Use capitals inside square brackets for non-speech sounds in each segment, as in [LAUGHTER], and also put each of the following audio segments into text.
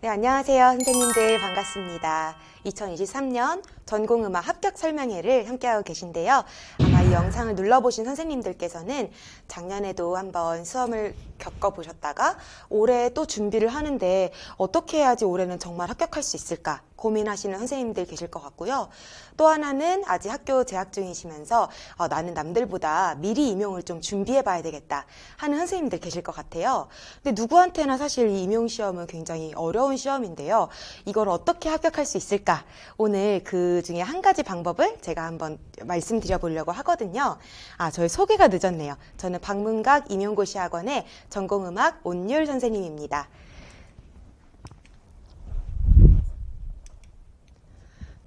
네, 안녕하세요. 선생님들 반갑습니다. 2023년 전공음악 합격 설명회를 함께하고 계신데요. 저희 아, 영상을 눌러보신 선생님들께서는 작년에도 한번 수험을 겪어보셨다가 올해 또 준비를 하는데 어떻게 해야지 올해는 정말 합격할 수 있을까 고민하시는 선생님들 계실 것 같고요. 또 하나는 아직 학교 재학 중이시면서 어, 나는 남들보다 미리 임용을 좀 준비해 봐야 되겠다 하는 선생님들 계실 것 같아요. 근데 누구한테나 사실 이 임용 시험은 굉장히 어려운 시험인데요. 이걸 어떻게 합격할 수 있을까? 오늘 그 중에 한 가지 방법을 제가 한번 말씀드려 보려고 하고요 하거든요. 아, 저의 소개가 늦었네요. 저는 박문각 임용고시 학원의 전공음악 온율 선생님입니다.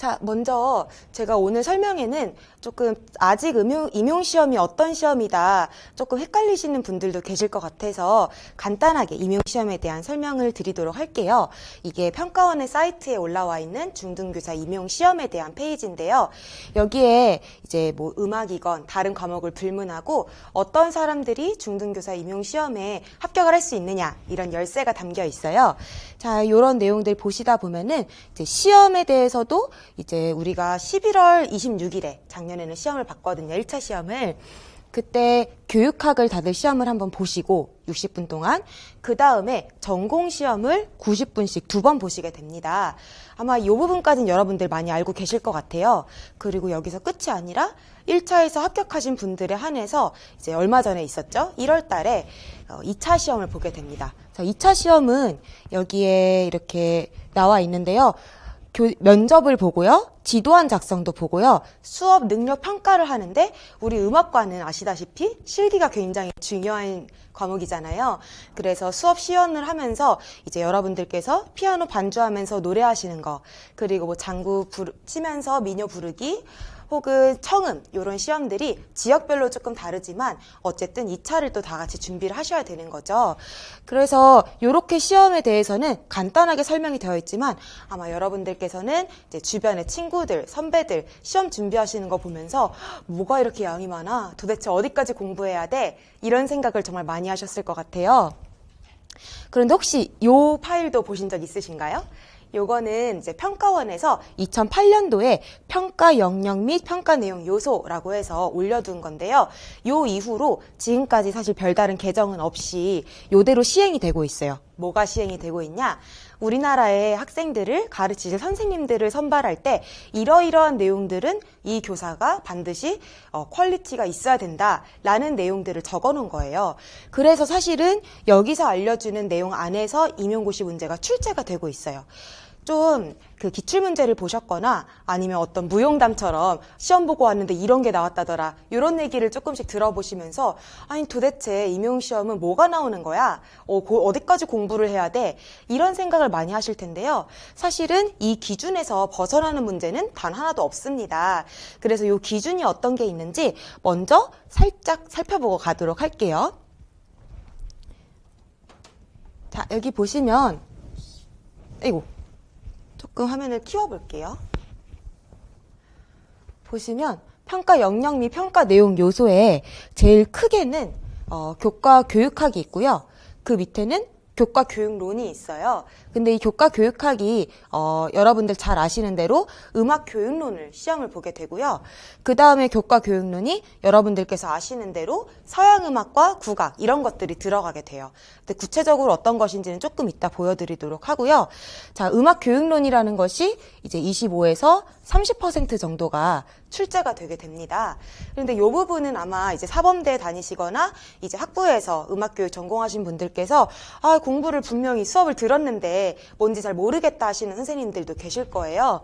자, 먼저 제가 오늘 설명에는 조금 아직 임용, 임용 시험이 어떤 시험이다 조금 헷갈리시는 분들도 계실 것 같아서 간단하게 임용 시험에 대한 설명을 드리도록 할게요. 이게 평가원의 사이트에 올라와 있는 중등교사 임용 시험에 대한 페이지인데요. 여기에 이제 뭐 음악이건 다른 과목을 불문하고 어떤 사람들이 중등교사 임용 시험에 합격을 할 수 있느냐 이런 열쇠가 담겨 있어요. 자, 이런 내용들 보시다 보면은 이제 시험에 대해서도 이제 우리가 11월 26일에 작년에는 시험을 봤거든요. 1차 시험을. 그때 교육학을 다들 시험을 한번 보시고 60분 동안 그 다음에 전공 시험을 90분씩 두 번 보시게 됩니다. 아마 이 부분까지는 여러분들 많이 알고 계실 것 같아요. 그리고 여기서 끝이 아니라 1차에서 합격하신 분들에 한해서 이제 얼마 전에 있었죠. 1월 달에 2차 어, 시험을 보게 됩니다. 2차 시험은 여기에 이렇게 나와 있는데요. 교, 면접을 보고요, 지도안 작성도 보고요, 수업 능력 평가를 하는데 우리 음악과는 아시다시피 실기가 굉장히 중요한 과목이잖아요. 그래서 수업 시연을 하면서 이제 여러분들께서 피아노 반주하면서 노래하시는 거, 그리고 뭐 장구 부르, 치면서 미녀 부르기, 혹은 청음 이런 시험들이 지역별로 조금 다르지만 어쨌든 이 차를 또 다 같이 준비를 하셔야 되는 거죠. 그래서 이렇게 시험에 대해서는 간단하게 설명이 되어 있지만 아마 여러분들께서는 이제 주변의 친구들, 선배들 시험 준비하시는 거 보면서 뭐가 이렇게 양이 많아? 도대체 어디까지 공부해야 돼? 이런 생각을 정말 많이 하셨을 것 같아요. 그런데 혹시 이 파일도 보신 적 있으신가요? 요거는 이제 평가원에서 2008년도에 평가 영역 및 평가 내용 요소라고 해서 올려둔 건데요. 요 이후로 지금까지 사실 별다른 개정은 없이 요대로 시행이 되고 있어요. 뭐가 시행이 되고 있냐? 우리나라의 학생들을 가르치실 선생님들을 선발할 때 이러이러한 내용들은 이 교사가 반드시 어, 퀄리티가 있어야 된다라는 내용들을 적어놓은 거예요. 그래서 사실은 여기서 알려주는 내용 안에서 임용고시 문제가 출제가 되고 있어요. 좀그 기출 문제를 보셨거나 아니면 어떤 무용담처럼 시험 보고 왔는데 이런 게 나왔다더라 이런 얘기를 조금씩 들어보시면서 아니 도대체 임용 시험은 뭐가 나오는 거야 어, 고, 어디까지 공부를 해야 돼 이런 생각을 많이 하실 텐데요 사실은 이 기준에서 벗어나는 문제는 단 하나도 없습니다 그래서 이 기준이 어떤 게 있는지 먼저 살짝 살펴보고 가도록 할게요 자 여기 보시면 이고 조금 화면을 키워볼게요. 보시면 평가 영역 및 평가 내용 요소에 제일 크게는 어, 교과 교육학이 있고요. 그 밑에는 교과 교육론이 있어요. 근데 이 교과 교육학이 어, 여러분들 잘 아시는 대로 음악 교육론을 시험을 보게 되고요. 그 다음에 교과 교육론이 여러분들께서 아시는 대로 서양 음악과 국악 이런 것들이 들어가게 돼요. 근데 구체적으로 어떤 것인지는 조금 이따 보여드리도록 하고요. 자, 음악 교육론이라는 것이 이제 25에서 30% 정도가 출제가 되게 됩니다. 그런데 이 부분은 아마 이제 사범대 다니시거나 이제 학부에서 음악교육 전공하신 분들께서 아, 공부를 분명히 수업을 들었는데 뭔지 잘 모르겠다 하시는 선생님들도 계실 거예요.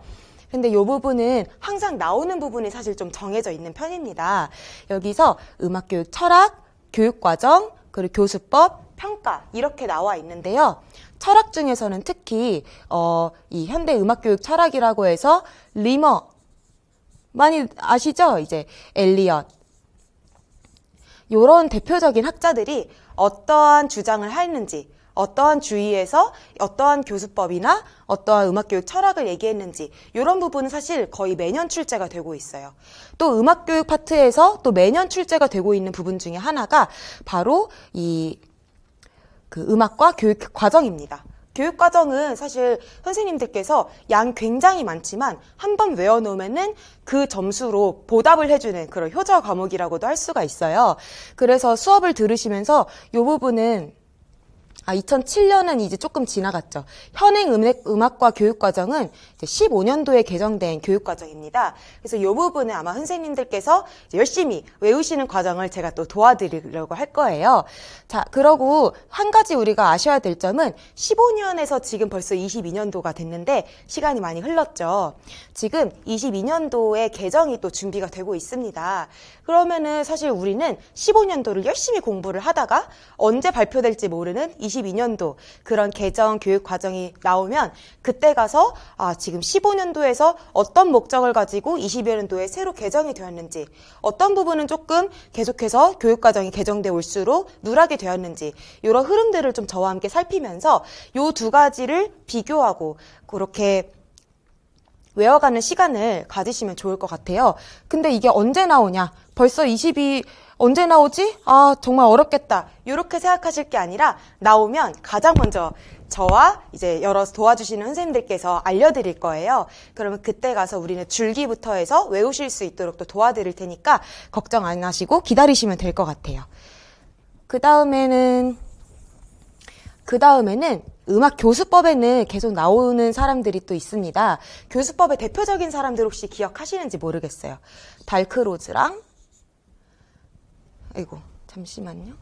근데 이 부분은 항상 나오는 부분이 사실 좀 정해져 있는 편입니다. 여기서 음악교육 철학, 교육과정, 그리고 교수법, 평가 이렇게 나와 있는데요. 철학 중에서는 특히 어, 이 현대 음악 교육 철학이라고 해서 리머 많이 아시죠? 이제 엘리엇 이런 대표적인 학자들이 어떠한 주장을 했는지 어떠한 주의에서 어떠한 교수법이나 어떠한 음악교육 철학을 얘기했는지 이런 부분은 사실 거의 매년 출제가 되고 있어요. 또 음악교육 파트에서 또 매년 출제가 되고 있는 부분 중에 하나가 바로 이그 음악과 교육 과정입니다. 교육 과정은 사실 선생님들께서 양 굉장히 많지만 한 번 외워놓으면은 그 점수로 보답을 해주는 그런 효자 과목이라고도 할 수가 있어요. 그래서 수업을 들으시면서 요 부분은 아, 2007년은 이제 조금 지나갔죠. 현행 음악, 음악과 교육과정은 15년도에 개정된 교육과정입니다. 그래서 이 부분은 아마 선생님들께서 열심히 외우시는 과정을 제가 또 도와드리려고 할 거예요. 자, 그러고 한 가지 우리가 아셔야 될 점은 15년에서 지금 벌써 22년도가 됐는데 시간이 많이 흘렀죠. 지금 22년도에 개정이 또 준비가 되고 있습니다. 그러면은 사실 우리는 15년도를 열심히 공부를 하다가 언제 발표될지 모르는 2022년도 그런 개정 교육 과정이 나오면 그때 가서 아, 지금 15년도에서 어떤 목적을 가지고 21년도에 새로 개정이 되었는지 어떤 부분은 조금 계속해서 교육 과정이 개정돼 올수록 누락이 되었는지 이런 흐름들을 좀 저와 함께 살피면서 요두 가지를 비교하고 그렇게 외워가는 시간을 가지시면 좋을 것 같아요. 근데 이게 언제 나오냐? 벌써 22 언제 나오지? 아, 정말 어렵겠다. 이렇게 생각하실 게 아니라 나오면 가장 먼저 저와 이제 여러 도와주시는 선생님들께서 알려드릴 거예요. 그러면 그때 가서 우리는 줄기부터 해서 외우실 수 있도록 또 도와드릴 테니까 걱정 안 하시고 기다리시면 될 것 같아요. 그 다음에는, 그 다음에는 음악 교수법에는 계속 나오는 사람들이 또 있습니다. 교수법의 대표적인 사람들 혹시 기억하시는지 모르겠어요. 달크로즈랑 아이고 잠시만요.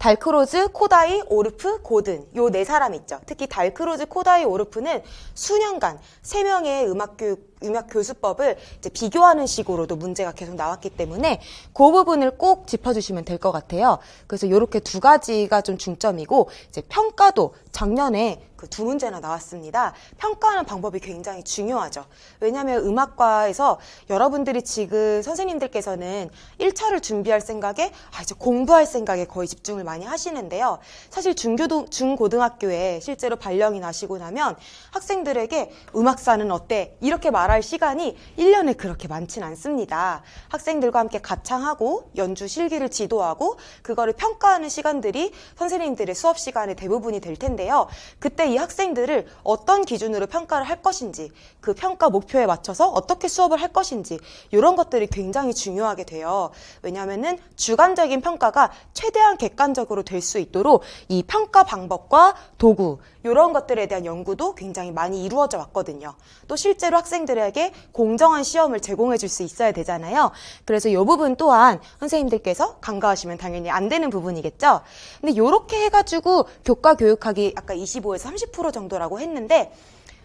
달크로즈, 코다이, 오르프, 고든 요 네 사람 있죠. 특히 달크로즈, 코다이, 오르프는 수년간 세 명의 음악 교육 음악 교수법을 이제 비교하는 식으로도 문제가 계속 나왔기 때문에 그 부분을 꼭 짚어주시면 될 것 같아요. 그래서 이렇게 두 가지가 좀 중점이고 이제 평가도 작년에 그 두 문제나 나왔습니다. 평가하는 방법이 굉장히 중요하죠. 왜냐하면 음악과에서 여러분들이 지금 선생님들께서는 1차를 준비할 생각에 아 이제 공부할 생각에 거의 집중을 많이 하시는데요. 사실 중교동 중고등학교에 실제로 발령이 나시고 나면 학생들에게 음악사는 어때 이렇게 말 말할 시간이 1년에 그렇게 많진 않습니다. 학생들과 함께 가창하고 연주 실기를 지도하고 그거를 평가하는 시간들이 선생님들의 수업 시간의 대부분이 될 텐데요. 그때 이 학생들을 어떤 기준으로 평가를 할 것인지 그 평가 목표에 맞춰서 어떻게 수업을 할 것인지 이런 것들이 굉장히 중요하게 돼요. 왜냐하면은 주관적인 평가가 최대한 객관적으로 될 수 있도록 이 평가 방법과 도구 이런 것들에 대한 연구도 굉장히 많이 이루어져 왔거든요. 또 실제로 학생들에게 공정한 시험을 제공해 줄 수 있어야 되잖아요. 그래서 이 부분 또한 선생님들께서 간과하시면 당연히 안 되는 부분이겠죠. 근데 이렇게 해가지고 교과 교육학이 아까 25에서 30% 정도라고 했는데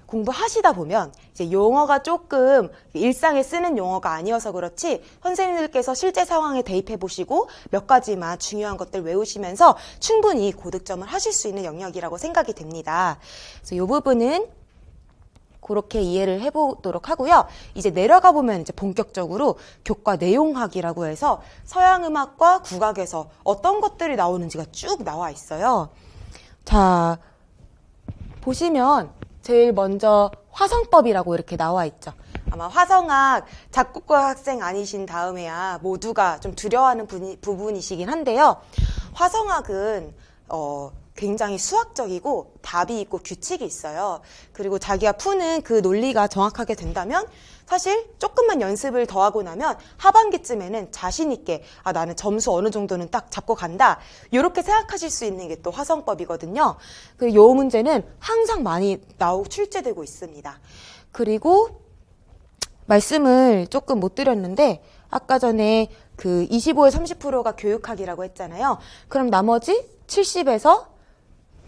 공부하시다 보면 이제 용어가 조금 일상에 쓰는 용어가 아니어서 그렇지 선생님들께서 실제 상황에 대입해 보시고 몇 가지만 중요한 것들 외우시면서 충분히 고득점을 하실 수 있는 영역이라고 생각이 됩니다. 그래서 이 부분은 그렇게 이해를 해보도록 하고요. 이제 내려가 보면 이제 본격적으로 교과 내용학이라고 해서 서양 음악과 국악에서 어떤 것들이 나오는지가 쭉 나와 있어요. 자, 보시면 제일 먼저 화성법이라고 이렇게 나와 있죠. 아마 화성학 작곡과 학생 아니신 다음에야 모두가 좀 두려워하는 분이, 부분이시긴 한데요. 화성학은 어, 굉장히 수학적이고 답이 있고 규칙이 있어요. 그리고 자기가 푸는 그 논리가 정확하게 된다면 사실 조금만 연습을 더 하고 나면 하반기쯤에는 자신 있게 아 나는 점수 어느 정도는 딱 잡고 간다 이렇게 생각하실 수 있는 게 또 화성법이거든요. 그 요 문제는 항상 많이 나오 출제되고 있습니다. 그리고 말씀을 조금 못 드렸는데 아까 전에 그 25에 30%가 교육학이라고 했잖아요. 그럼 나머지 70에서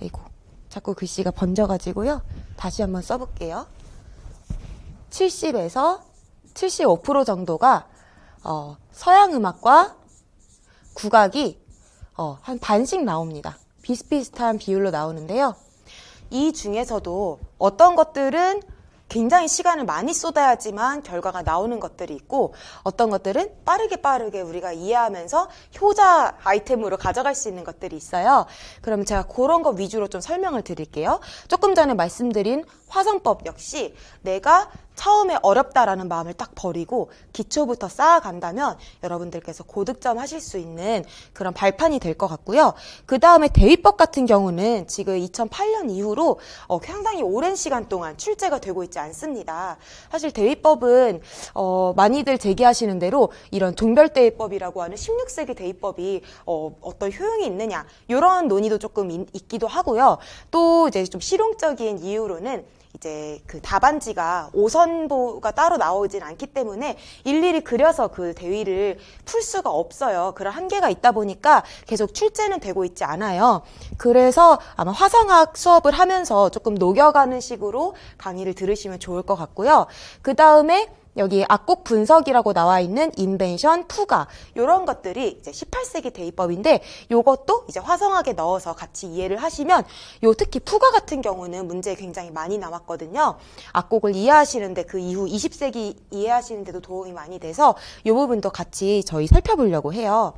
이고 자꾸 글씨가 번져가지고요. 다시 한번 써볼게요. 70에서 75% 정도가 어, 서양 음악과 국악이 어, 한 반씩 나옵니다. 비슷비슷한 비율로 나오는데요. 이 중에서도 어떤 것들은 굉장히 시간을 많이 쏟아야지만 결과가 나오는 것들이 있고 어떤 것들은 빠르게 빠르게 우리가 이해하면서 효자 아이템으로 가져갈 수 있는 것들이 있어요. 그러면 제가 그런 거 위주로 좀 설명을 드릴게요. 조금 전에 말씀드린 화성법 역시 내가 처음에 어렵다라는 마음을 딱 버리고 기초부터 쌓아간다면 여러분들께서 고득점 하실 수 있는 그런 발판이 될 것 같고요. 그 다음에 대입법 같은 경우는 지금 2008년 이후로 어, 상당히 오랜 시간 동안 출제가 되고 있지 않습니다. 사실 대입법은 어, 많이들 제기하시는 대로 이런 종별 대입법이라고 하는 16세기 대입법이 어, 떤 효용이 있느냐 이런 논의도 조금 있, 기도 하고요. 또 이제 좀 실용적인 이유로는 이제 그 답안지가 오선보가 따로 나오진 않기 때문에 일일이 그려서 그 대위를 풀 수가 없어요. 그런 한계가 있다 보니까 계속 출제는 되고 있지 않아요. 그래서 아마 화성학 수업을 하면서 조금 녹여가는 식으로 강의를 들으시면 좋을 것 같고요. 그 다음에 여기 악곡 분석이라고 나와 있는 인벤션, 푸가 이런 것들이 이제 18세기 대입법인데 이것도 이제 화성하게 넣어서 같이 이해를 하시면 요 특히 푸가 같은 경우는 문제 굉장히 많이 나왔거든요. 악곡을 이해하시는데 그 이후 20세기 이해하시는데도 도움이 많이 돼서 이 부분도 같이 저희 살펴보려고 해요.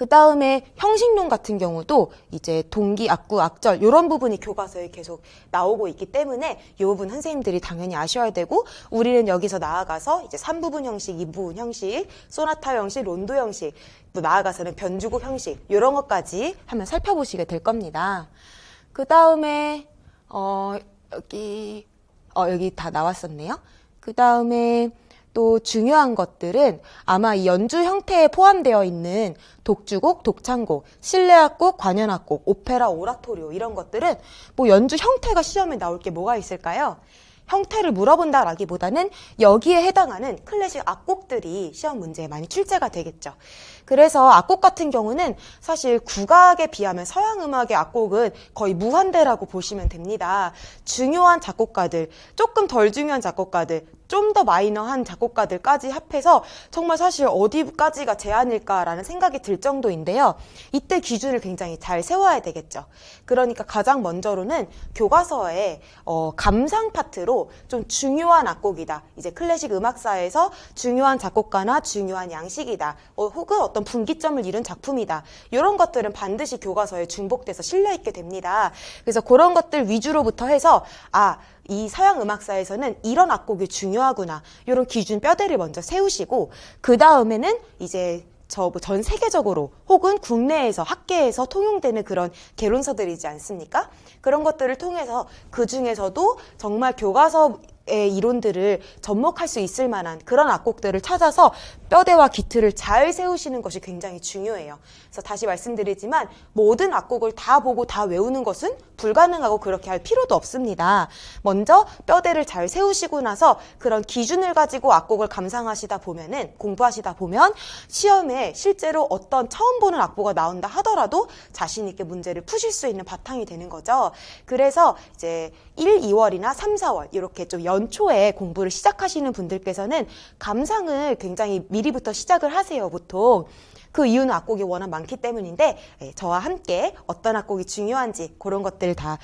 그 다음에 형식론 같은 경우도 이제 동기, 악구, 악절 이런 부분이 교과서에 계속 나오고 있기 때문에 이 부분 선생님들이 당연히 아셔야 되고 우리는 여기서 나아가서 이제 3부분 형식, 2부분 형식, 소나타 형식, 론도 형식 또 나아가서는 변주곡 형식 이런 것까지 한번 살펴보시게 될 겁니다. 그 다음에 어 여기 어 여기 다 나왔었네요. 그 다음에 또 중요한 것들은 아마 이 연주 형태에 포함되어 있는 독주곡, 독창곡, 실내악곡, 관현악곡, 오페라, 오라토리오 이런 것들은 뭐 연주 형태가 시험에 나올 게 뭐가 있을까요? 형태를 물어본다라기보다는 여기에 해당하는 클래식 악곡들이 시험 문제에 많이 출제가 되겠죠. 그래서 악곡 같은 경우는 사실 국악에 비하면 서양 음악의 악곡은 거의 무한대라고 보시면 됩니다. 중요한 작곡가들, 조금 덜 중요한 작곡가들, 좀더 마이너한 작곡가들까지 합해서 정말 사실 어디까지가 제한일까라는 생각이 들 정도인데요. 이때 기준을 굉장히 잘 세워야 되겠죠. 그러니까 가장 먼저로는 교과서에 어, 감상 파트로 좀 중요한 악곡이다. 이제 클래식 음악사에서 중요한 작곡가나 중요한 양식이다. 어, 혹은 어떤 분기점을 이룬 작품이다. 이런 것들은 반드시 교과서에 중복돼서 실려 있게 됩니다. 그래서 그런 것들 위주로부터 해서 아이 서양 음악사에서는 이런 악곡이 중요하구나 이런 기준 뼈대를 먼저 세우시고 그 다음에는 이제 저전 뭐 세계적으로 혹은 국내에서 학계에서 통용되는 그런 개론서들이지 않습니까? 그런 것들을 통해서 그 중에서도 정말 교과서 의 이론들을 접목할 수 있을 만한 그런 악곡들을 찾아서 뼈대와 기틀을 잘 세우시는 것이 굉장히 중요해요. 그래서 다시 말씀드리지만 모든 악곡을 다 보고 다 외우는 것은 불가능하고 그렇게 할 필요도 없습니다. 먼저 뼈대를 잘 세우시고 나서 그런 기준을 가지고 악곡을 감상하시다 보면은 공부하시다 보면 시험에 실제로 어떤 처음 보는 악보가 나온다 하더라도 자신 있게 문제를 푸실 수 있는 바탕이 되는 거죠. 그래서 이제 1, 2월이나 3, 4월 이렇게 좀 연초에 공부를 시작하시는 분들께서는 감상을 굉장히 미리부터 시작을 하세요, 보통. 그 이유는 악곡이 워낙 많기 때문인데 예, 저와 함께 어떤 악곡이 중요한지 그런 것들을 다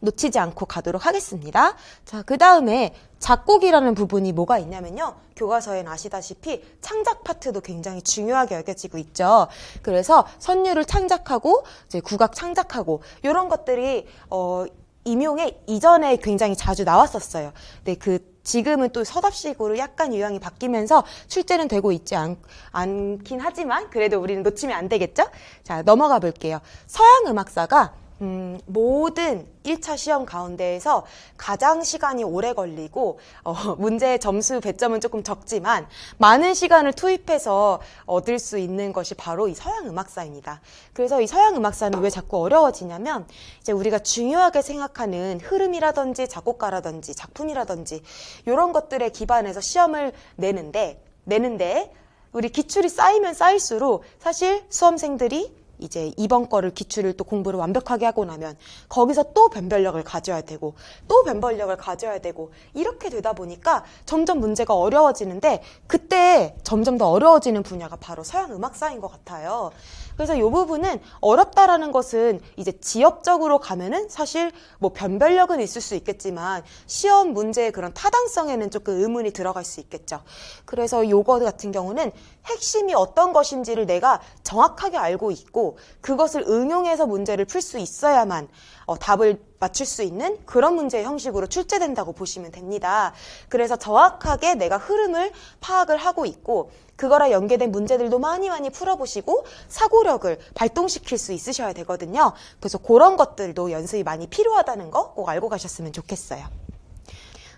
놓치지 않고 가도록 하겠습니다. 자, 그 다음에 작곡이라는 부분이 뭐가 있냐면요. 교과서엔 아시다시피 창작 파트도 굉장히 중요하게 여겨지고 있죠. 그래서 선율을 창작하고 이제 국악 창작하고 이런 것들이 어 임용에 이전에 굉장히 자주 나왔었어요. 근그 지금은 또 서답식으로 약간 유형이 바뀌면서 출제는 되고 있지 않, 않긴 하지만 그래도 우리는 놓치면 안 되겠죠? 자 넘어가 볼게요. 서양 음악사가 음, 모든 1차 시험 가운데에서 가장 시간이 오래 걸리고 어, [LAUGHS] 문제의 점수 배점은 조금 적지만 많은 시간을 투입해서 얻을 수 있는 것이 바로 이 서양 음악사입니다. 그래서 이 서양 음악사는 왜 자꾸 어려워지냐면 이제 우리가 중요하게 생각하는 흐름이라든지 작곡가라든지 작품이라든지 이런 것들에 기반해서 시험을 내는데 내는데 우리 기출이 쌓이면 쌓일수록 사실 수험생들이 이제 이번 거를 기출을 또 공부를 완벽하게 하고 나면 거기서 또 변별력을 가져야 되고 또 변별력을 가져야 되고 이렇게 되다 보니까 점점 문제가 어려워지는데 그때 점점 더 어려워지는 분야가 바로 서양 음악사인 것 같아요. 그래서 요 부분은 어렵다라는 것은 이제 지역적으로 가면은 사실 뭐 변별력은 있을 수 있겠지만 시험 문제의 그런 타당성에는 조금 의문이 들어갈 수 있겠죠. 그래서 요거 같은 경우는 핵심이 어떤 것인지를 내가 정확하게 알고 있고 그것을 응용해서 문제를 풀 수 있어야만 어, 답을 맞출 수 있는 그런 문제의 형식으로 출제된다고 보시면 됩니다. 그래서 정확하게 내가 흐름을 파악을 하고 있고 그거랑 연계된 문제들도 많이 많이 풀어보시고 사고력을 발동시킬 수 있으셔야 되거든요. 그래서 그런 것들도 연습이 많이 필요하다는 거 꼭 알고 가셨으면 좋겠어요.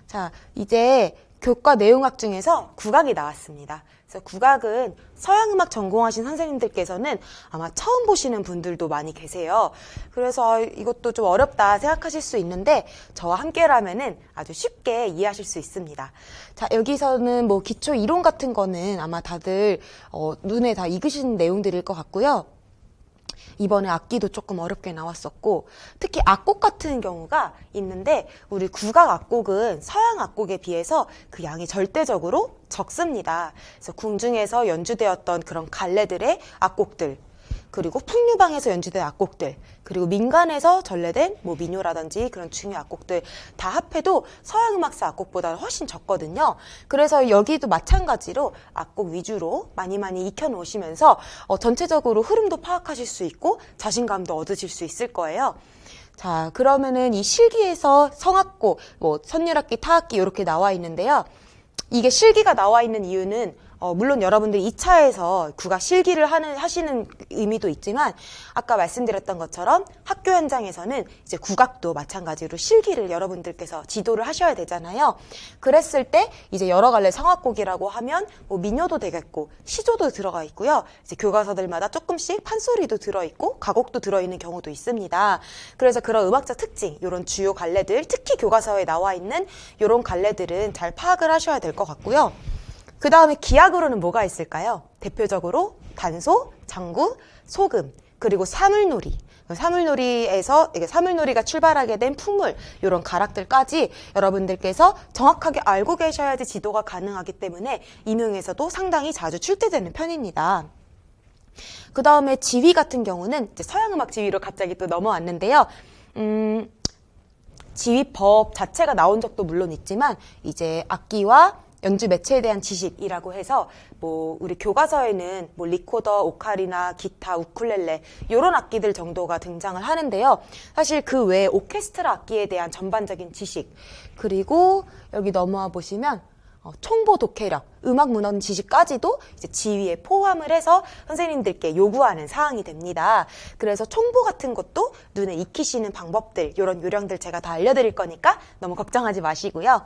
자, 이제 교과 내용학 중에서 국악이 나왔습니다. 그래서 국악은 서양음악 전공하신 선생님들께서는 아마 처음 보시는 분들도 많이 계세요. 그래서 이것도 좀 어렵다 생각하실 수 있는데 저와 함께라면은 아주 쉽게 이해하실 수 있습니다. 자, 여기서는 뭐 기초 이론 같은 거는 아마 다들 어, 눈에 다 익으신 내용들일 것 같고요. 이번에 악기도 조금 어렵게 나왔었고 특히 악곡 같은 경우가 있는데 우리 국악 악곡은 서양 악곡에 비해서 그 양이 절대적으로 적습니다. 그래서 궁중에서 연주되었던 그런 갈래들의 악곡들 그리고 풍류방에서 연주된 악곡들, 그리고 민간에서 전래된 뭐 민요라든지 그런 중요 악곡들 다 합해도 서양 음악사 악곡보다 훨씬 적거든요. 그래서 여기도 마찬가지로 악곡 위주로 많이 많이 익혀 놓으시면서 어, 전체적으로 흐름도 파악하실 수 있고 자신감도 얻으실 수 있을 거예요. 자, 그러면은 이 실기에서 성악곡, 뭐 선율악기, 타악기 이렇게 나와 있는데요. 이게 실기가 나와 있는 이유는 어, 물론 여러분들이 2차에서 국악 실기를 하는, 하시는 의미도 있지만 아까 말씀드렸던 것처럼 학교 현장에서는 이제 국악도 마찬가지로 실기를 여러분들께서 지도를 하셔야 되잖아요. 그랬을 때 이제 여러 갈래 성악곡이라고 하면 뭐 민요도 되겠고 시조도 들어가 있고요. 이제 교과서들마다 조금씩 판소리도 들어있고 가곡도 들어있는 경우도 있습니다. 그래서 그런 음악적 특징, 요런 주요 갈래들, 특히 교과서에 나와 있는 요런 갈래들은 잘 파악을 하셔야 될 것 같고요. 그 다음에 기약으로는 뭐가 있을까요? 대표적으로 단소, 장구, 소금, 그리고 사물놀이. 사물놀이에서 이게 사물놀이가 출발하게 된 풍물 이런 가락들까지 여러분들께서 정확하게 알고 계셔야지 지도가 가능하기 때문에 임용에서도 상당히 자주 출제되는 편입니다. 그 다음에 지휘 같은 경우는 서양음악 지휘로 갑자기 또 넘어왔는데요. 음, 지휘법 자체가 나온 적도 물론 있지만 이제 악기와 연주 매체에 대한 지식이라고 해서 뭐 우리 교과서에는 뭐 리코더, 오카리나, 기타, 우쿨렐레 이런 악기들 정도가 등장을 하는데요. 사실 그 외에 오케스트라 악기에 대한 전반적인 지식 그리고 여기 넘어와 보시면 어, 총보 독해력, 음악 문헌 지식까지도 이제 지위에 포함을 해서 선생님들께 요구하는 사항이 됩니다. 그래서 총보 같은 것도 눈에 익히시는 방법들, 이런 요령들 제가 다 알려드릴 거니까 너무 걱정하지 마시고요.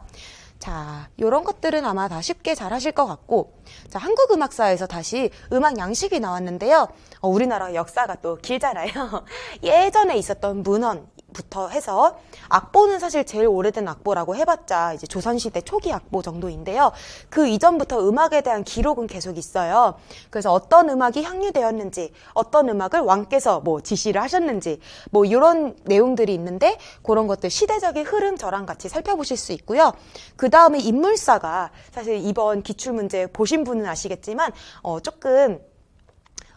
자, 요런 것들은 아마 다 쉽게 잘 하실 것 같고, 자, 한국음악사에서 다시 음악 양식이 나왔는데요. 어, 우리나라 역사가 또 길잖아요. [LAUGHS] 예전에 있었던 문헌, 부터 해서 악보는 사실 제일 오래된 악보라고 해봤자 이제 조선시대 초기 악보 정도인데요. 그 이전부터 음악에 대한 기록은 계속 있어요. 그래서 어떤 음악이 향유되었는지, 어떤 음악을 왕께서 뭐 지시를 하셨는지, 뭐 이런 내용들이 있는데 그런 것들 시대적인 흐름 저랑 같이 살펴보실 수 있고요. 그 다음에 인물사가 사실 이번 기출문제 보신 분은 아시겠지만 어, 조금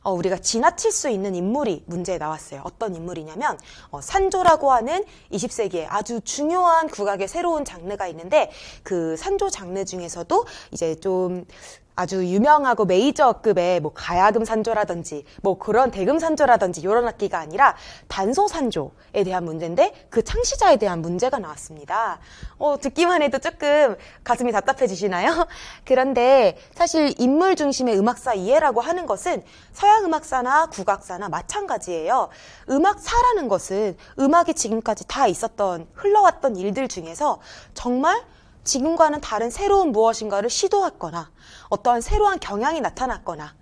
어, 우리가 지나칠 수 있는 인물이 문제에 나왔어요. 어떤 인물이냐면 어, 산조라고 하는 20세기에 아주 중요한 국악의 새로운 장르가 있는데 그 산조 장르 중에서도 이제 좀 아주 유명하고 메이저급의 뭐 가야금 산조라든지 뭐 그런 대금 산조라든지 이런 악기가 아니라 단소 산조에 대한 문제인데 그 창시자에 대한 문제가 나왔습니다. 어, 듣기만 해도 조금 가슴이 답답해지시나요? [LAUGHS] 그런데 사실 인물 중심의 음악사 이해라고 하는 것은 서양 음악사나 국악사나 마찬가지예요. 음악사라는 것은 음악이 지금까지 다 있었던 흘러왔던 일들 중에서 정말 지금과는 다른 새로운 무엇인가를 시도했거나 어떠한 새로운 경향이 나타났거나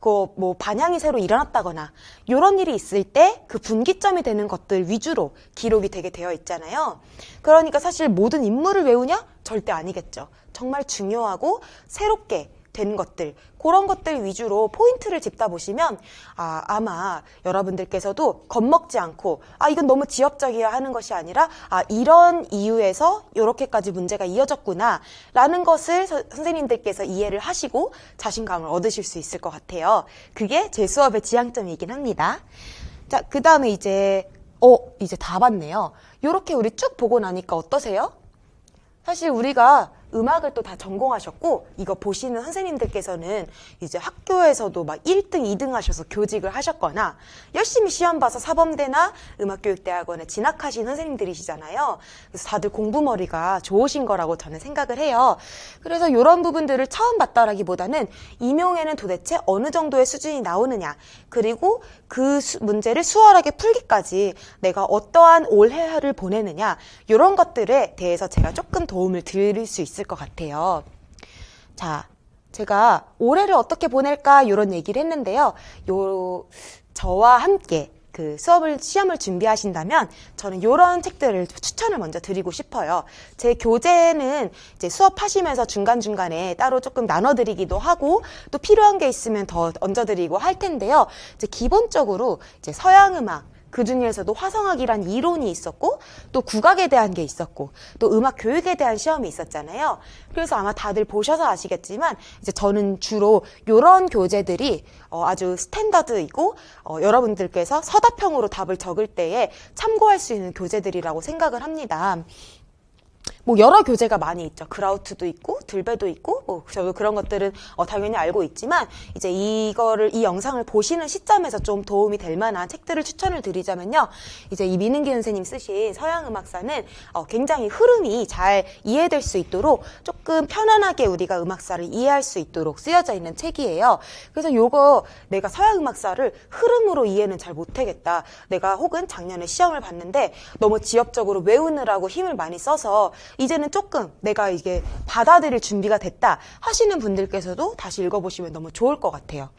그 뭐 반향이 새로 일어났다거나 이런 일이 있을 때 그 분기점이 되는 것들 위주로 기록이 되게 되어 있잖아요. 그러니까 사실 모든 인물을 외우냐? 절대 아니겠죠. 정말 중요하고 새롭게 되는 것들 그런 것들 위주로 포인트를 짚다 보시면 아, 아마 여러분들께서도 겁먹지 않고 아 이건 너무 지엽적이야 하는 것이 아니라 아 이런 이유에서 이렇게까지 문제가 이어졌구나 라는 것을 서, 선생님들께서 이해를 하시고 자신감을 얻으실 수 있을 것 같아요. 그게 제 수업의 지향점이긴 합니다. 자, 그 다음에 이제 어, 이제 다 봤네요. 이렇게 우리 쭉 보고 나니까 어떠세요? 사실 우리가 음악을 또 다 전공하셨고 이거 보시는 선생님들께서는 이제 학교에서도 막 1등, 2등 하셔서 교직을 하셨거나 열심히 시험 봐서 사범대나 음악교육대학원에 진학하신 선생님들이시잖아요. 그래서 다들 공부머리가 좋으신 거라고 저는 생각을 해요. 그래서 이런 부분들을 처음 봤다라기보다는 임용에는 도대체 어느 정도의 수준이 나오느냐 그리고 그 수, 문제를 수월하게 풀기까지 내가 어떠한 올해를 보내느냐 이런 것들에 대해서 제가 조금 도움을 드릴 수 있을 있을 것 같아요. 자, 제가 올해를 어떻게 보낼까 이런 얘기를 했는데요. 요 저와 함께 그 수업을 시험을 준비하신다면 저는 이런 책들을 추천을 먼저 드리고 싶어요. 제 교재는 이제 수업하시면서 중간 중간에 따로 조금 나눠드리기도 하고 또 필요한 게 있으면 더 얹어드리고 할 텐데요. 이제 기본적으로 이제 서양 음악 그 중에서도 화성학이란 이론이 있었고 또 국악에 대한 게 있었고 또 음악 교육에 대한 시험이 있었잖아요. 그래서 아마 다들 보셔서 아시겠지만 이제 저는 주로 이런 교재들이 어, 아주 스탠다드이고 어, 여러분들께서 서답형으로 답을 적을 때에 참고할 수 있는 교재들이라고 생각을 합니다. 뭐 여러 교재가 많이 있죠. 그라우트도 있고 들배도 있고 뭐 저도 그런 것들은 어, 당연히 알고 있지만 이제 이거를 이 영상을 보시는 시점에서 좀 도움이 될 만한 책들을 추천을 드리자면요. 이제 이 민은기 선생님 쓰신 서양 음악사는 어, 굉장히 흐름이 잘 이해될 수 있도록 조금 편안하게 우리가 음악사를 이해할 수 있도록 쓰여져 있는 책이에요. 그래서 요거 내가 서양 음악사를 흐름으로 이해는 잘 못하겠다. 내가 혹은 작년에 시험을 봤는데 너무 지엽적으로 외우느라고 힘을 많이 써서 이제는 조금 내가 이게 받아들일 준비가 됐다 하시는 분들께서도 다시 읽어보시면 너무 좋을 것 같아요.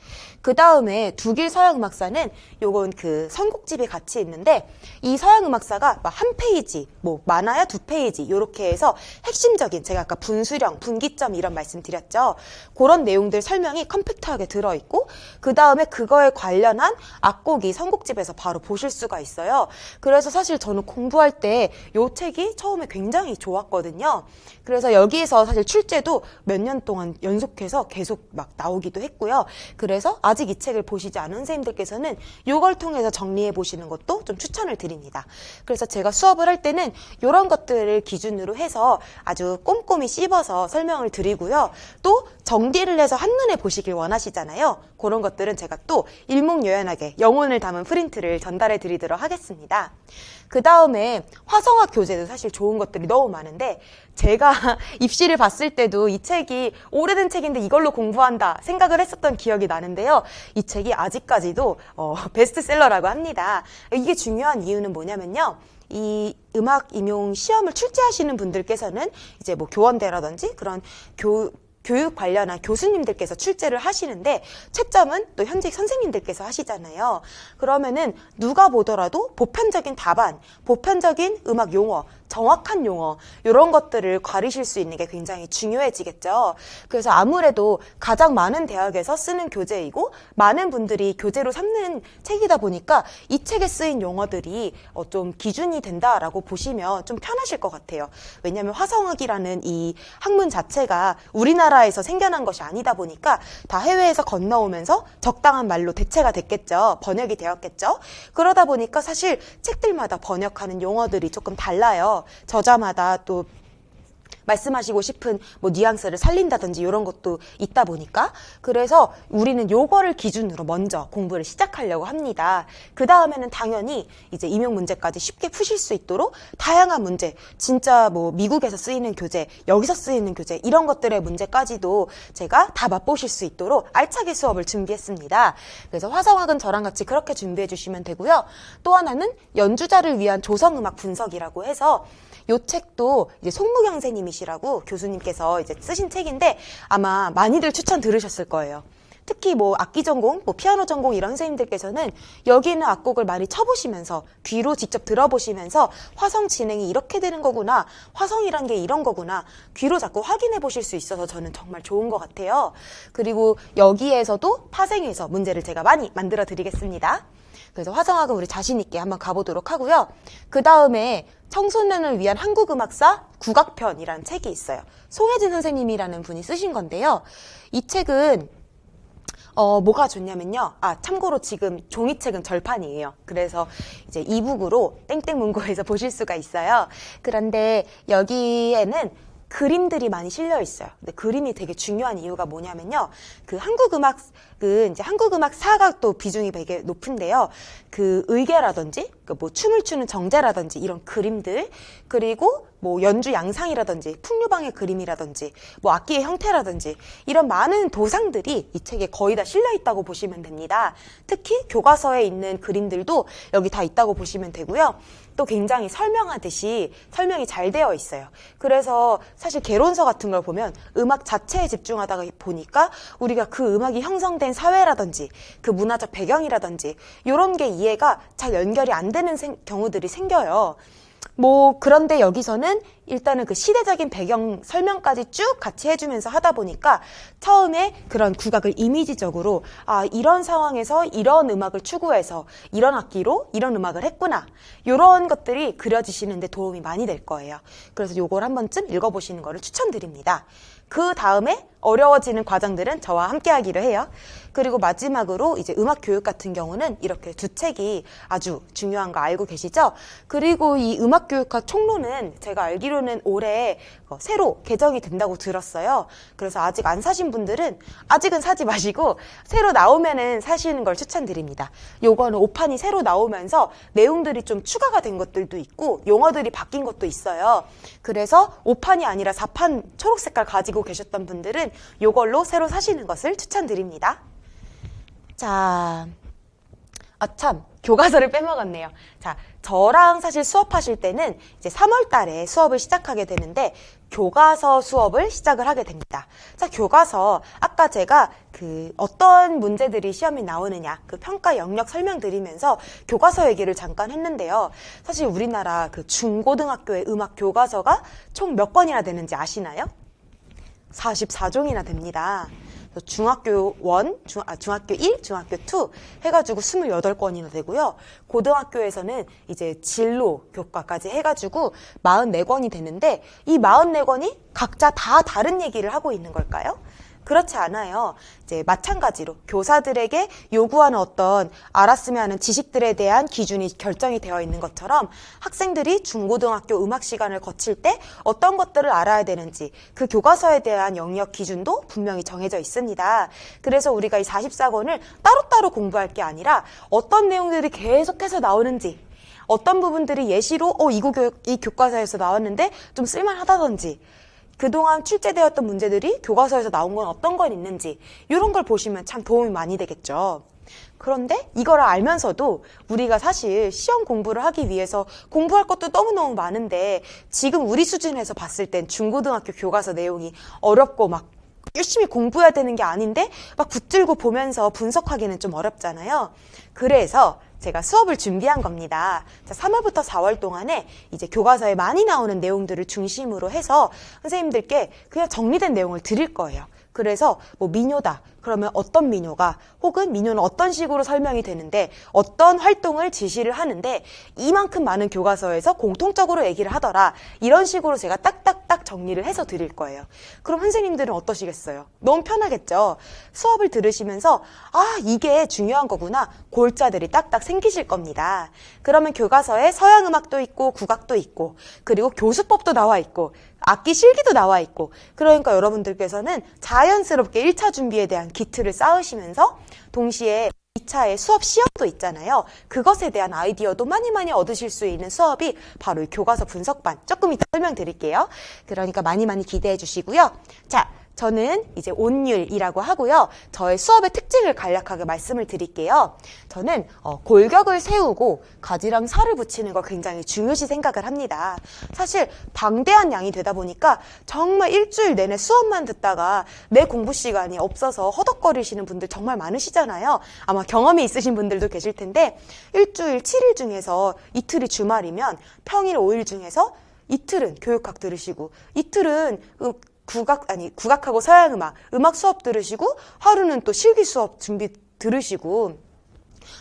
그 다음에 두길 서양 음악사는 요건 그 선곡집이 같이 있는데 이 서양 음악사가 한 페이지, 뭐 많아야 두 페이지 요렇게 해서 핵심적인 제가 아까 분수령, 분기점 이런 말씀 드렸죠. 그런 내용들 설명이 컴팩트하게 들어있고 그 다음에 그거에 관련한 악곡이 선곡집에서 바로 보실 수가 있어요. 그래서 사실 저는 공부할 때 요 책이 처음에 굉장히 좋았거든요. 그래서 여기에서 사실 출제도 몇 년 동안 연속해서 계속 막 나오기도 했고요. 그래서 아 아직 이 책을 보시지 않은 선생님들께서는 이걸 통해서 정리해 보시는 것도 좀 추천을 드립니다. 그래서 제가 수업을 할 때는 이런 것들을 기준으로 해서 아주 꼼꼼히 씹어서 설명을 드리고요. 또 정리를 해서 한눈에 보시길 원하시잖아요. 그런 것들은 제가 또 일목요연하게 영혼을 담은 프린트를 전달해 드리도록 하겠습니다. 그 다음에 화성학 교재도 사실 좋은 것들이 너무 많은데 제가 [LAUGHS] 입시를 봤을 때도 이 책이 오래된 책인데 이걸로 공부한다 생각을 했었던 기억이 나는데요. 이 책이 아직까지도 어, [LAUGHS] 베스트셀러라고 합니다. 이게 중요한 이유는 뭐냐면요. 이 음악 임용 시험을 출제하시는 분들께서는 이제 뭐 교원대라든지 그런 교, 교육 관련한 교수님들께서 출제를 하시는데 채점은 또 현직 선생님들께서 하시잖아요. 그러면은 누가 보더라도 보편적인 답안, 보편적인 음악 용어, 정확한 용어 이런 것들을 가리실 수 있는 게 굉장히 중요해지겠죠. 그래서 아무래도 가장 많은 대학에서 쓰는 교재이고 많은 분들이 교재로 삼는 책이다 보니까 이 책에 쓰인 용어들이 어, 좀 기준이 된다라고 보시면 좀 편하실 것 같아요. 왜냐하면 화성학이라는 이 학문 자체가 우리나라에서 생겨난 것이 아니다 보니까 다 해외에서 건너오면서 적당한 말로 대체가 됐겠죠. 번역이 되었겠죠. 그러다 보니까 사실 책들마다 번역하는 용어들이 조금 달라요. 저자마다 또 말씀하시고 싶은 뭐 뉘앙스를 살린다든지 이런 것도 있다 보니까 그래서 우리는 요거를 기준으로 먼저 공부를 시작하려고 합니다. 그 다음에는 당연히 이제 임용 문제까지 쉽게 푸실 수 있도록 다양한 문제, 진짜 뭐 미국에서 쓰이는 교재, 여기서 쓰이는 교재 이런 것들의 문제까지도 제가 다 맛보실 수 있도록 알차게 수업을 준비했습니다. 그래서 화성학은 저랑 같이 그렇게 준비해 주시면 되고요. 또 하나는 연주자를 위한 조성음악 분석이라고 해서 요 책도 이제 송무경 선생님이 계시라고 교수님께서 이제 쓰신 책인데 아마 많이들 추천 들으셨을 거예요. 특히 뭐 악기 전공, 뭐 피아노 전공 이런 선생님들께서는 여기 있는 악곡을 많이 쳐보시면서 귀로 직접 들어보시면서 화성 진행이 이렇게 되는 거구나, 화성이란 게 이런 거구나 귀로 자꾸 확인해 보실 수 있어서 저는 정말 좋은 것 같아요. 그리고 여기에서도 파생해서 문제를 제가 많이 만들어 드리겠습니다. 그래서 화성학은 우리 자신 있게 한번 가보도록 하고요. 그 다음에 청소년을 위한 한국음악사 국악편이라는 책이 있어요. 송혜진 선생님이라는 분이 쓰신 건데요. 이 책은 어, 뭐가 좋냐면요. 아, 참고로 지금 종이책은 절판이에요. 그래서 이제 이북으로 땡땡문고에서 [LAUGHS] 보실 수가 있어요. 그런데 여기에는 그림들이 많이 실려 있어요. 근데 그림이 되게 중요한 이유가 뭐냐면요. 그 한국 음악 그 이제 한국 음악사각도 비중이 되게 높은데요. 그 의계라든지 그 뭐 춤을 추는 정제라든지 이런 그림들 그리고 뭐 연주 양상이라든지 풍류방의 그림이라든지 뭐 악기의 형태라든지 이런 많은 도상들이 이 책에 거의 다 실려 있다고 보시면 됩니다. 특히 교과서에 있는 그림들도 여기 다 있다고 보시면 되고요. 또 굉장히 설명하듯이 설명이 잘 되어 있어요. 그래서 사실 개론서 같은 걸 보면 음악 자체에 집중하다가 보니까 우리가 그 음악이 형성된 사회라든지 그 문화적 배경이라든지 이런 게 이해가 잘 연결이 안 되는 생, 경우들이 생겨요. 뭐 그런데 여기서는 일단은 그 시대적인 배경 설명까지 쭉 같이 해주면서 하다 보니까 처음에 그런 국악을 이미지적으로 아 이런 상황에서 이런 음악을 추구해서 이런 악기로 이런 음악을 했구나 이런 것들이 그려지시는데 도움이 많이 될 거예요. 그래서 요걸 한번쯤 읽어보시는 거를 추천드립니다. 그 다음에 어려워지는 과정들은 저와 함께 하기로 해요. 그리고 마지막으로 이제 음악 교육 같은 경우는 이렇게 두 책이 아주 중요한 거 알고 계시죠? 그리고 이 음악 교육과 총론은 제가 알기로는 올해 어, 새로 개정이 된다고 들었어요. 그래서 아직 안 사신 분들은 아직은 사지 마시고 새로 나오면은 사시는 걸 추천드립니다. 요거는 오판이 새로 나오면서 내용들이 좀 추가가 된 것들도 있고 용어들이 바뀐 것도 있어요. 그래서 오판이 아니라 사판 초록 색깔 가지고 계셨던 분들은 요걸로 새로 사시는 것을 추천드립니다. 자, 아 참, 교과서를 빼먹었네요. 자, 저랑 사실 수업하실 때는 이제 3월 달에 수업을 시작하게 되는데 교과서 수업을 시작을 하게 됩니다. 자, 교과서 아까 제가 그 어떤 문제들이 시험이 나오느냐 그 평가 영역 설명드리면서 교과서 얘기를 잠깐 했는데요. 사실 우리나라 그 중고등학교의 음악 교과서가 총 몇 권이나 되는지 아시나요? 44종이나 됩니다. 중학교 1, 중, 아, 중학교 1, 중학교 2 해가지고 28권이나 되고요. 고등학교에서는 이제 진로 교과까지 해가지고 44권이 되는데 이 44권이 각자 다 다른 얘기를 하고 있는 걸까요? 그렇지 않아요. 이제 마찬가지로 교사들에게 요구하는 어떤 알았으면 하는 지식들에 대한 기준이 결정이 되어 있는 것처럼 학생들이 중고등학교 음악 시간을 거칠 때 어떤 것들을 알아야 되는지 그 교과서에 대한 영역 기준도 분명히 정해져 있습니다. 그래서 우리가 이 44권을 따로따로 공부할 게 아니라 어떤 내용들이 계속해서 나오는지 어떤 부분들이 예시로 어, 이, 교, 이 교과서에서 나왔는데 좀 쓸만하다든지 그동안 출제되었던 문제들이 교과서에서 나온 건 어떤 건 있는지 이런 걸 보시면 참 도움이 많이 되겠죠. 그런데 이걸 알면서도 우리가 사실 시험 공부를 하기 위해서 공부할 것도 너무너무 많은데 지금 우리 수준에서 봤을 땐 중고등학교 교과서 내용이 어렵고 막 열심히 공부해야 되는 게 아닌데 막 붙들고 보면서 분석하기는 좀 어렵잖아요. 그래서 제가 수업을 준비한 겁니다. 자, 3월부터 4월 동안에 이제 교과서에 많이 나오는 내용들을 중심으로 해서 선생님들께 그냥 정리된 내용을 드릴 거예요. 그래서 뭐 미녀다, 그러면 어떤 민요가 혹은 민요는 어떤 식으로 설명이 되는데 어떤 활동을 지시를 하는데 이만큼 많은 교과서에서 공통적으로 얘기를 하더라 이런 식으로 제가 딱딱딱 정리를 해서 드릴 거예요. 그럼 선생님들은 어떠시겠어요? 너무 편하겠죠. 수업을 들으시면서 아 이게 중요한 거구나 골자들이 딱딱 생기실 겁니다. 그러면 교과서에 서양 음악도 있고 국악도 있고 그리고 교수법도 나와 있고 악기 실기도 나와 있고 그러니까 여러분들께서는 자연스럽게 1차 준비에 대한 기틀을 쌓으시면서 동시에 2차의 수업 시험도 있잖아요. 그것에 대한 아이디어도 많이 많이 얻으실 수 있는 수업이 바로 교과서 분석반. 조금 이따 설명드릴게요. 그러니까 많이 많이 기대해 주시고요. 자, 저는 이제 온율이라고 하고요. 저의 수업의 특징을 간략하게 말씀을 드릴게요. 저는 어, 골격을 세우고 가지랑 살을 붙이는 걸 굉장히 중요시 생각을 합니다. 사실 방대한 양이 되다 보니까 정말 일주일 내내 수업만 듣다가 내 공부 시간이 없어서 허덕거리시는 분들 정말 많으시잖아요. 아마 경험이 있으신 분들도 계실 텐데 일주일 7일 중에서 이틀이 주말이면 평일 5일 중에서 이틀은 교육학 들으시고 이틀은 그 국악 아니 국악하고 서양 음악 음악 수업 들으시고 하루는 또 실기 수업 준비 들으시고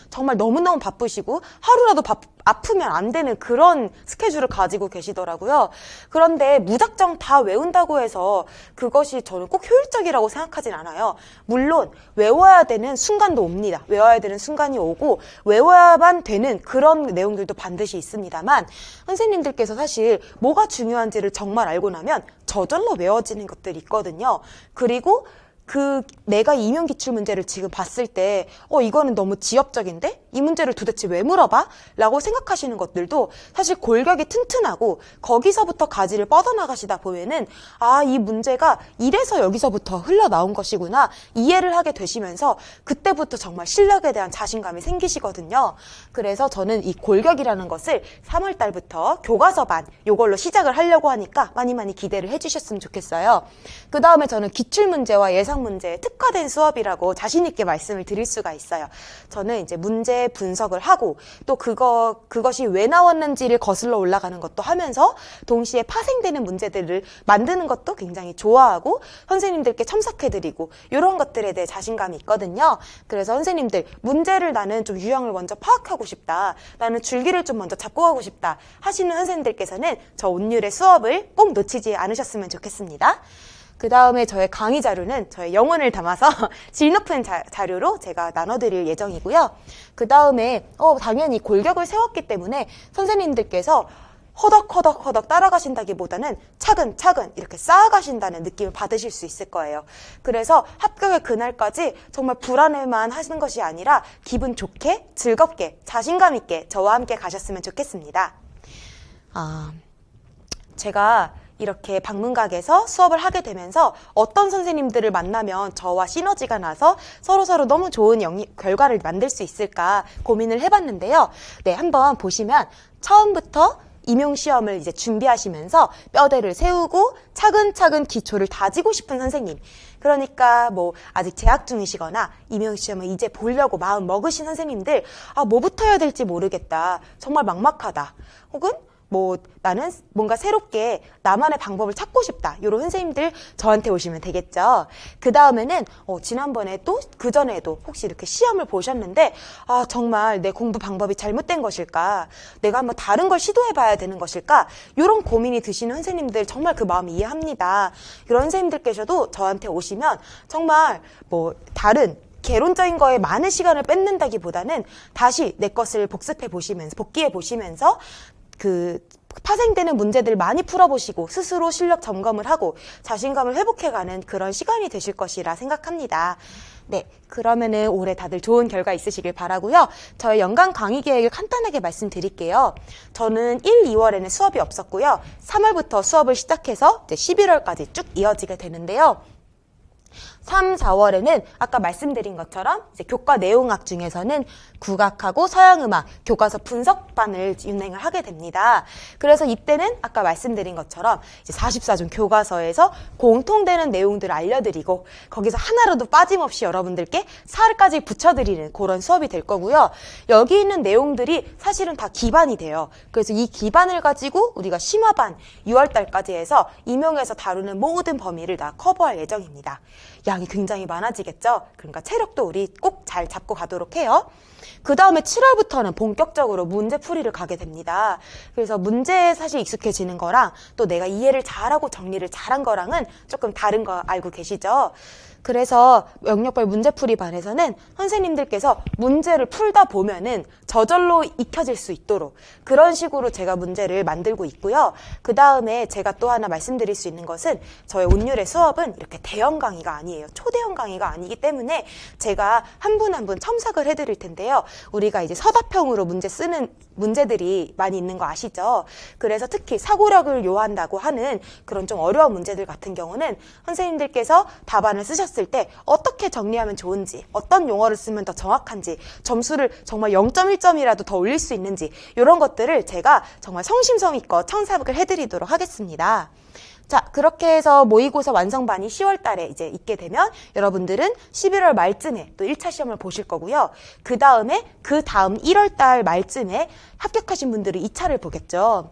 정말 너무너무 바쁘시고 하루라도 바, 아프면 안 되는 그런 스케줄을 가지고 계시더라고요. 그런데 무작정 다 외운다고 해서 그것이 저는 꼭 효율적이라고 생각하진 않아요. 물론 외워야 되는 순간도 옵니다. 외워야 되는 순간이 오고 외워야만 되는 그런 내용들도 반드시 있습니다만 선생님들께서 사실 뭐가 중요한지를 정말 알고 나면 저절로 외워지는 것들이 있거든요. 그리고 그 내가 이면 기출 문제를 지금 봤을 때 어 이거는 너무 지엽적인데 이 문제를 도대체 왜 물어봐라고 생각하시는 것들도 사실 골격이 튼튼하고 거기서부터 가지를 뻗어나가시다 보면은 아 이 문제가 이래서 여기서부터 흘러나온 것이구나 이해를 하게 되시면서 그때부터 정말 실력에 대한 자신감이 생기시거든요. 그래서 저는 이 골격이라는 것을 3월 달부터 교과서반 요걸로 시작을 하려고 하니까 많이 많이 기대를 해주셨으면 좋겠어요. 그 다음에 저는 기출 문제와 예상 해당 문제에 특화된 수업이라고 자신 있게 말씀을 드릴 수가 있어요. 저는 이제 문제 분석을 하고 또 그거 그것이 왜 나왔는지를 거슬러 올라가는 것도 하면서 동시에 파생되는 문제들을 만드는 것도 굉장히 좋아하고 선생님들께 첨삭해드리고 이런 것들에 대해 자신감이 있거든요. 그래서 선생님들 문제를 나는 좀 유형을 먼저 파악하고 싶다. 나는 줄기를 좀 먼저 잡고 가고 싶다 하시는 선생님들께서는 저 온율의 수업을 꼭 놓치지 않으셨으면 좋겠습니다. 그 다음에 저의 강의 자료는 저의 영혼을 담아서 [LAUGHS] 질 높은 자, 료로 제가 나눠드릴 예정이고요. 그 다음에 어, 당연히 골격을 세웠기 때문에 선생님들께서 허덕허덕 허덕 따라가신다기보다는 차근차근 이렇게 쌓아가신다는 느낌을 받으실 수 있을 거예요. 그래서 합격의 그날까지 정말 불안해만 하시는 것이 아니라 기분 좋게 즐겁게 자신감 있게 저와 함께 가셨으면 좋겠습니다. 아, 제가 이렇게 방문각에서 수업을 하게 되면서 어떤 선생님들을 만나면 저와 시너지가 나서 서로서로 너무 좋은 영리, 결과를 만들 수 있을까 고민을 해봤는데요. 네, 한번 보시면 처음부터 임용시험을 이제 준비하시면서 뼈대를 세우고 차근차근 기초를 다지고 싶은 선생님. 그러니까 뭐 아직 재학 중이시거나 임용시험을 이제 보려고 마음 먹으신 선생님들, 아, 뭐부터 해야 될지 모르겠다. 정말 막막하다. 혹은 뭐 나는 뭔가 새롭게 나만의 방법을 찾고 싶다. 이런 선생님들 저한테 오시면 되겠죠. 그 다음에는 어, 지난번에 또 그 전에도 혹시 이렇게 시험을 보셨는데 아 정말 내 공부 방법이 잘못된 것일까? 내가 한번 다른 걸 시도해봐야 되는 것일까? 이런 고민이 드시는 선생님들 정말 그 마음 이해합니다. 그런 선생님들께서도 저한테 오시면 정말 뭐 다른 개론적인 거에 많은 시간을 뺏는다기보다는 다시 내 것을 복습해 보시면서 복기해 보시면서 그 파생되는 문제들 많이 풀어보시고 스스로 실력 점검을 하고 자신감을 회복해가는 그런 시간이 되실 것이라 생각합니다. 네, 그러면은 올해 다들 좋은 결과 있으시길 바라고요. 저의 연간 강의 계획을 간단하게 말씀드릴게요. 저는 1, 2월에는 수업이 없었고요. 3월부터 수업을 시작해서 이제 11월까지 쭉 이어지게 되는데요. 3, 4월에는 아까 말씀드린 것처럼 이제 교과 내용학 중에서는 국악하고 서양음악 교과서 분석반을 진행을 하게 됩니다. 그래서 이때는 아까 말씀드린 것처럼 이제 44종 교과서에서 공통되는 내용들을 알려드리고 거기서 하나라도 빠짐없이 여러분들께 사흘까지 붙여드리는 그런 수업이 될 거고요. 여기 있는 내용들이 사실은 다 기반이 돼요. 그래서 이 기반을 가지고 우리가 심화반 6월달까지 해서 임용에서 다루는 모든 범위를 다 커버할 예정입니다. 양이 굉장히 많아지겠죠. 그러니까 체력도 우리 꼭 잘 잡고 가도록 해요. 그 다음에 7월부터는 본격적으로 문제풀이를 가게 됩니다. 그래서 문제에 사실 익숙해지는 거랑 또 내가 이해를 잘하고 정리를 잘한 거랑은 조금 다른 거 알고 계시죠? 그래서 영역별 문제풀이 반에서는 선생님들께서 문제를 풀다 보면은 저절로 익혀질 수 있도록 그런 식으로 제가 문제를 만들고 있고요. 그 다음에 제가 또 하나 말씀드릴 수 있는 것은 저의 온율의 수업은 이렇게 대형 강의가 아니에요. 초대형 강의가 아니기 때문에 제가 한 분 한분 한분 첨삭을 해드릴 텐데요. 우리가 이제 서답형으로 문제 쓰는 문제들이 많이 있는 거 아시죠? 그래서 특히 사고력을 요한다고 하는 그런 좀 어려운 문제들 같은 경우는 선생님들께서 답안을 쓰셨을 때 어떻게 정리하면 좋은지, 어떤 용어를 쓰면 더 정확한지, 점수를 정말 0.1점이라도 더 올릴 수 있는지 이런 것들을 제가 정말 성심성의껏 청사북을 해드리도록 하겠습니다. 자, 그렇게 해서 모의고사 완성반이 10월 달에 이제 있게 되면 여러분들은 11월 말쯤에 또 1차 시험을 보실 거고요. 그 다음에 그 다음 1월 달 말쯤에 합격하신 분들은 2차를 보겠죠.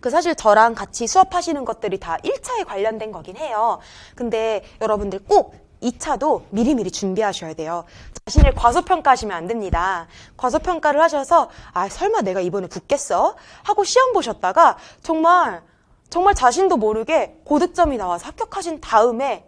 그 사실 저랑 같이 수업하시는 것들이 다 1차에 관련된 거긴 해요. 근데 여러분들 꼭 2차도 미리미리 준비하셔야 돼요. 자신을 과소평가하시면 안 됩니다. 과소평가를 하셔서 아 설마 내가 이번에 붙겠어? 하고 시험 보셨다가 정말 정말 자신도 모르게 고득점이 나와서 합격하신 다음에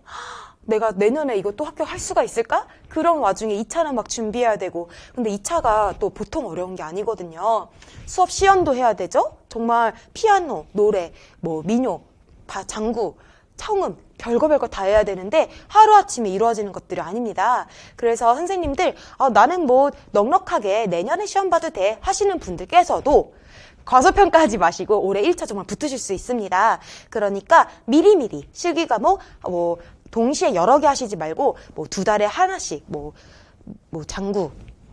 내가 내년에 이것도 합격할 수가 있을까? 그런 와중에 2차는 막 준비해야 되고 근데 2차가 또 보통 어려운 게 아니거든요. 수업 시연도 해야 되죠. 정말 피아노, 노래, 뭐 민요, 바, 장구, 청음 별거 별거 다 해야 되는데 하루아침에 이루어지는 것들이 아닙니다. 그래서 선생님들 아, 나는 뭐 넉넉하게 내년에 시험 봐도 돼 하시는 분들께서도 과소평가하지 마시고 올해 1차 정말 붙으실 수 있습니다. 그러니까 미리미리 실기과목 뭐, 어, 뭐 동시에 여러 개 하시지 말고 뭐 두 달에 하나씩 뭐, 뭐 장구,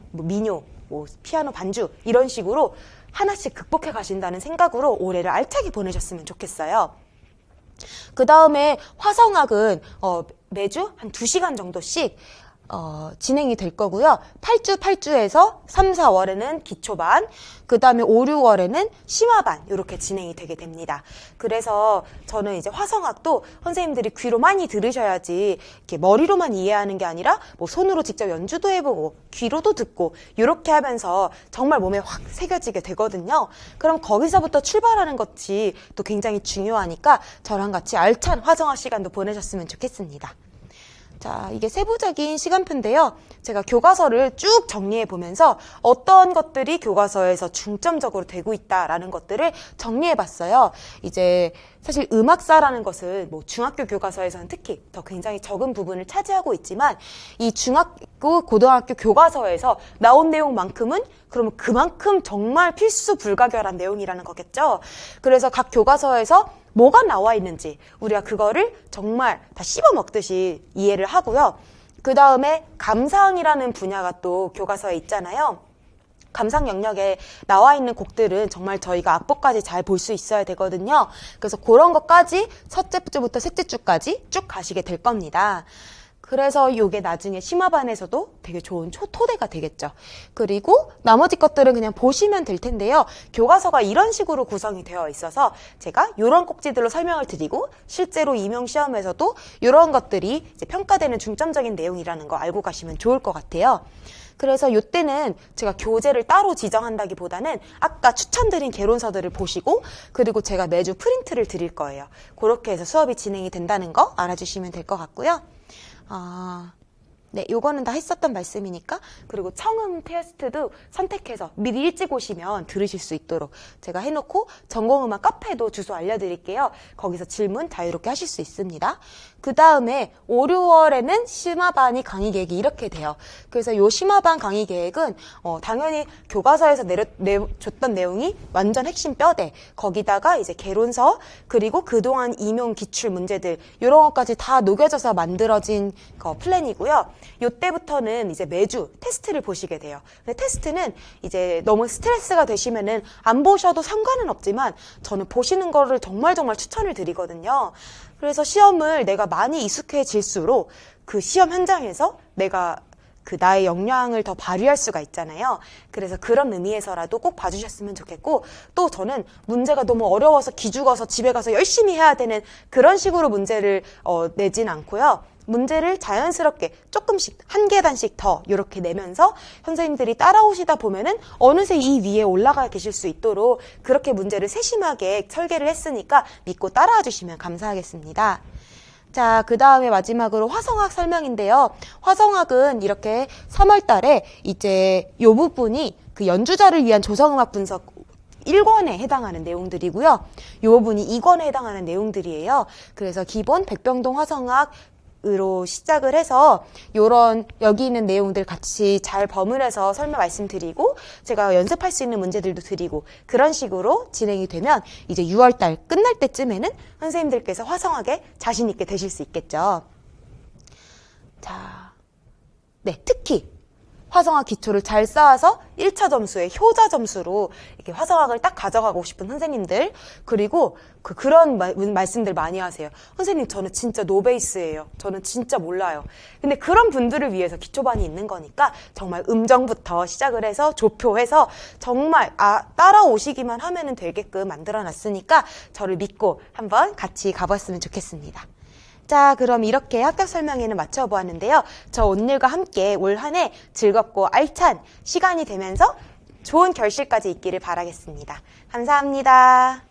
뭐 민요, 뭐 피아노 반주 이런 식으로 하나씩 극복해 가신다는 생각으로 올해를 알차게 보내셨으면 좋겠어요. 그 다음에 화성학은 어, 매주 한 두시간 정도씩 어, 진행이 될 거고요. 8주, 8주에서 3, 4월에는 기초반, 그 다음에 5, 6월에는 심화반, 이렇게 진행이 되게 됩니다. 그래서 저는 이제 화성학도 선생님들이 귀로 많이 들으셔야지 이렇게 머리로만 이해하는 게 아니라 뭐 손으로 직접 연주도 해보고 귀로도 듣고 이렇게 하면서 정말 몸에 확 새겨지게 되거든요. 그럼 거기서부터 출발하는 것이 또 굉장히 중요하니까 저랑 같이 알찬 화성학 시간도 보내셨으면 좋겠습니다. 자, 이게 세부적인 시간표인데요. 제가 교과서를 쭉 정리해 보면서 어떤 것들이 교과서에서 중점적으로 되고 있다라는 것들을 정리해 봤어요. 이제 사실 음악사라는 것은 뭐 중학교 교과서에서는 특히 더 굉장히 적은 부분을 차지하고 있지만 이 중학교 고등학교 교과서에서 나온 내용만큼은 그러면 그만큼 정말 필수 불가결한 내용이라는 거겠죠. 그래서 각 교과서에서 뭐가 나와 있는지 우리가 그거를 정말 다 씹어 먹듯이 이해를 하고요. 그 다음에 감상이라는 분야가 또 교과서에 있잖아요. 감상 영역에 나와 있는 곡들은 정말 저희가 악보까지 잘 볼 수 있어야 되거든요. 그래서 그런 것까지 첫째 주부터 셋째 주까지 쭉 가시게 될 겁니다. 그래서 이게 나중에 심화반에서도 되게 좋은 초토대가 되겠죠. 그리고 나머지 것들은 그냥 보시면 될 텐데요. 교과서가 이런 식으로 구성이 되어 있어서 제가 이런 꼭지들로 설명을 드리고 실제로 임용시험에서도 이런 것들이 평가되는 중점적인 내용이라는 거 알고 가시면 좋을 것 같아요. 그래서 이때는 제가 교재를 따로 지정한다기보다는 아까 추천드린 개론서들을 보시고 그리고 제가 매주 프린트를 드릴 거예요. 그렇게 해서 수업이 진행이 된다는 거 알아주시면 될 것 같고요. 아, 네, 요거는 다 했었던 말씀이니까 그리고 청음 테스트도 선택해서 미리 일찍 오시면 들으실 수 있도록 제가 해놓고 전공음악 카페도 주소 알려드릴게요. 거기서 질문 자유롭게 하실 수 있습니다. 그 다음에 5, 6월에는 심화반이 강의 계획이 이렇게 돼요. 그래서 요 심화반 강의 계획은 어, 당연히 교과서에서 내려, 내, 줬던 내용이 완전 핵심 뼈대 거기다가 이제 개론서 그리고 그동안 임용 기출 문제들 이런 것까지 다 녹여져서 만들어진 어, 플랜이고요. 요때부터는 이제 매주 테스트를 보시게 돼요. 근데 테스트는 이제 너무 스트레스가 되시면은 안 보셔도 상관은 없지만 저는 보시는 거를 정말 정말 추천을 드리거든요. 그래서 시험을 내가 많이 익숙해질수록 그 시험 현장에서 내가 그 나의 역량을 더 발휘할 수가 있잖아요. 그래서 그런 의미에서라도 꼭 봐주셨으면 좋겠고 또 저는 문제가 너무 어려워서 기죽어서 집에 가서 열심히 해야 되는 그런 식으로 문제를 어, 내진 않고요. 문제를 자연스럽게 조금씩 한 계단씩 더 이렇게 내면서 선생님들이 따라오시다 보면은 어느새 이 위에 올라가 계실 수 있도록 그렇게 문제를 세심하게 설계를 했으니까 믿고 따라와 주시면 감사하겠습니다. 자, 그 다음에 마지막으로 화성학 설명인데요. 화성학은 이렇게 3월 달에 이제 요 부분이 그 연주자를 위한 조성음악 분석 1권에 해당하는 내용들이고요. 요 부분이 2권에 해당하는 내용들이에요. 그래서 기본 백병동 화성학 으로 시작을 해서 요런 여기 있는 내용들 같이 잘 버무려서 설명 말씀드리고 제가 연습할 수 있는 문제들도 드리고 그런 식으로 진행이 되면 이제 6월달 끝날 때쯤에는 선생님들께서 화성하게 자신 있게 되실 수 있겠죠. 자, 네 특히 화성학 기초를 잘 쌓아서 1차 점수에 효자 점수로 이렇게 화성학을 딱 가져가고 싶은 선생님들 그리고 그 그런 마, 말씀들 많이 하세요. 선생님 저는 진짜 노베이스예요. 저는 진짜 몰라요. 근데 그런 분들을 위해서 기초반이 있는 거니까 정말 음정부터 시작을 해서 조표해서 정말 아 따라오시기만 하면은 되게끔 만들어 놨으니까 저를 믿고 한번 같이 가봤으면 좋겠습니다. 자, 그럼 이렇게 합격 설명회는 마쳐보았는데요. 저 온늘과 함께 올 한 해 즐겁고 알찬 시간이 되면서 좋은 결실까지 있기를 바라겠습니다. 감사합니다.